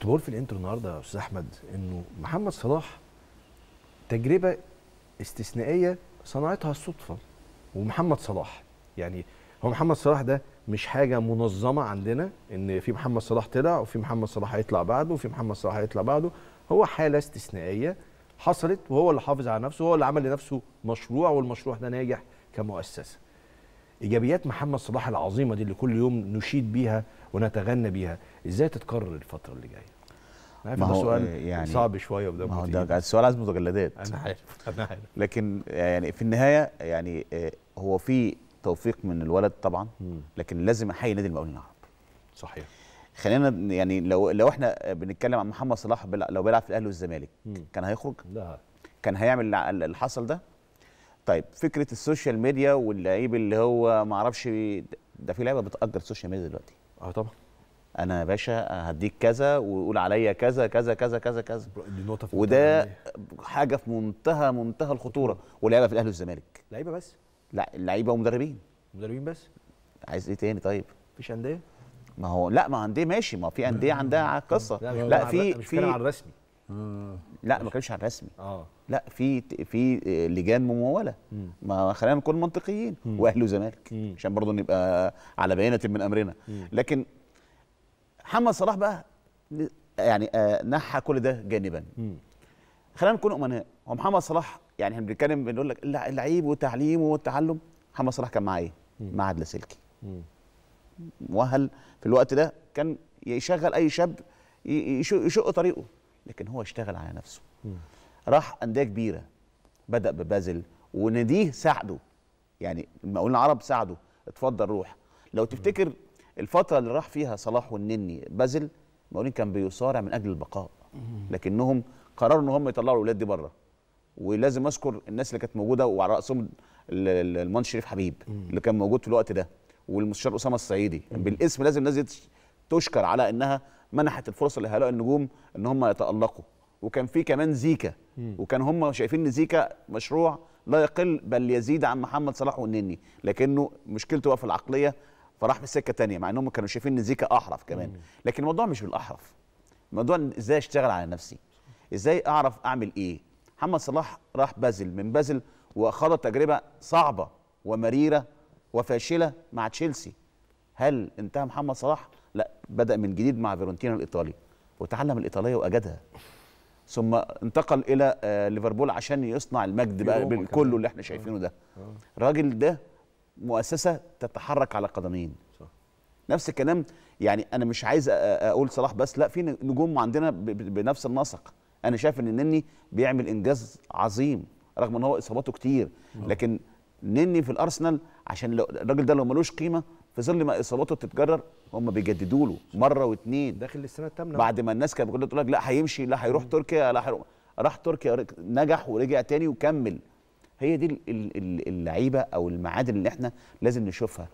كنت بقول في الانترو النهارده يا استاذ احمد انه محمد صلاح تجربه استثنائيه صنعتها الصدفه ومحمد صلاح يعني هو محمد صلاح ده مش حاجه منظمه عندنا ان في محمد صلاح طلع وفي محمد صلاح هيطلع بعده وفي محمد صلاح هيطلع بعده هو حاله استثنائيه حصلت وهو اللي حافظ على نفسه وهو اللي عمل لنفسه مشروع والمشروع ده ناجح كمؤسسه ايجابيات محمد صلاح العظيمه دي اللي كل يوم نشيد بيها ونتغنى بيها ازاي تتكرر الفتره اللي جايه ما هو سؤال يعني صعب شويه وده ما هو ده السؤال عايز متجلدات انا عارف انا عارف لكن يعني في النهايه يعني آه، هو في توفيق من الولد طبعا لكن لازم احيي نادي المقاولين العرب صحيح خلينا يعني لو لو احنا بنتكلم عن محمد صلاح لو بيلعب في الاهلي والزمالك كان هيخرج؟ لا كان هيعمل اللي حصل ده؟ طيب فكره السوشيال ميديا واللعيب اللي هو ما اعرفش ده في لعيبه بتاجر السوشيال ميديا دلوقتي اه طبعا انا يا باشا هديك كذا وقول عليا كذا كذا كذا كذا كذا دي نقطه في وده حاجه في منتهى منتهى الخطوره واللعيبه في الاهلي والزمالك لعيبه بس لا اللعيبه ومدربين مدربين بس عايز ايه تاني طيب مفيش انديه ما هو لا ما انديه ماشي ما في انديه عندها قصه لا, لا في في على الرسمي مم. لا ما بتكلمش عن رسمي اه لا في في لجان مموله ما خلينا نكون منطقيين واهلي وزمالك عشان برضه نبقى على بينه من امرنا مم. لكن محمد صلاح بقى يعني آه، نحى كل ده جانبا خلينا نكون امناء هو محمد صلاح يعني احنا بنتكلم بنقول لك اللعيب وتعليمه والتعلم محمد صلاح كان معاه ايه؟ مع عدل سلكي مؤهل في الوقت ده كان يشغل اي شاب يشق طريقه لكن هو اشتغل على نفسه راح انديه كبيره بدا ببازل وناديه ساعده يعني المقاولين العرب ساعده اتفضل روح لو تفتكر الفتره اللي راح فيها صلاح والنني بازل المقاولين كان بيصارع من اجل البقاء لكنهم قرروا ان هم يطلعوا الاولاد دي بره ولازم اذكر الناس اللي كانت موجوده وعلى راسهم المهندس شريف حبيب اللي كان موجود في الوقت ده والمستشار اسامه الصعيدي بالاسم لازم الناس تشكر على انها منحت الفرصه لهؤلاء النجوم ان هم يتالقوا وكان في كمان زيكا وكان هم شايفين ان زيكا مشروع لا يقل بل يزيد عن محمد صلاح والنني لكنه مشكلته بقى في العقليه فراح في سكه تانية مع انهم كانوا شايفين ان زيكا احرف كمان لكن الموضوع مش بالاحرف الموضوع ازاي اشتغل على نفسي ازاي اعرف اعمل ايه محمد صلاح راح بازل من بازل وخاض تجربه صعبه ومريره وفاشله مع تشيلسي هل انتهى محمد صلاح لا بدا من جديد مع فيرونتينا الايطالي وتعلم الايطاليه واجدها ثم انتقل الى آه، ليفربول عشان يصنع المجد بقى بالكل اللي احنا شايفينه ده آه. آه. الراجل ده مؤسسه تتحرك على قدمين صح. نفس الكلام يعني انا مش عايز اقول صلاح بس لا في نجوم عندنا بنفس النسق انا شايف ان النني بيعمل انجاز عظيم رغم ان هو اصاباته كتير لكن نني في الارسنال عشان الراجل ده لو ملوش قيمه في ظل ما اصاباته بتتكرر هم بيجددوا له مره واثنين داخل السنه الثامنه بعد ما الناس كانت بتقول تقول لك لا هيمشي لا هيروح تركيا لا هيروح راح تركيا نجح ورجع تاني وكمل هي دي اللعيبه او المعادن اللي احنا لازم نشوفها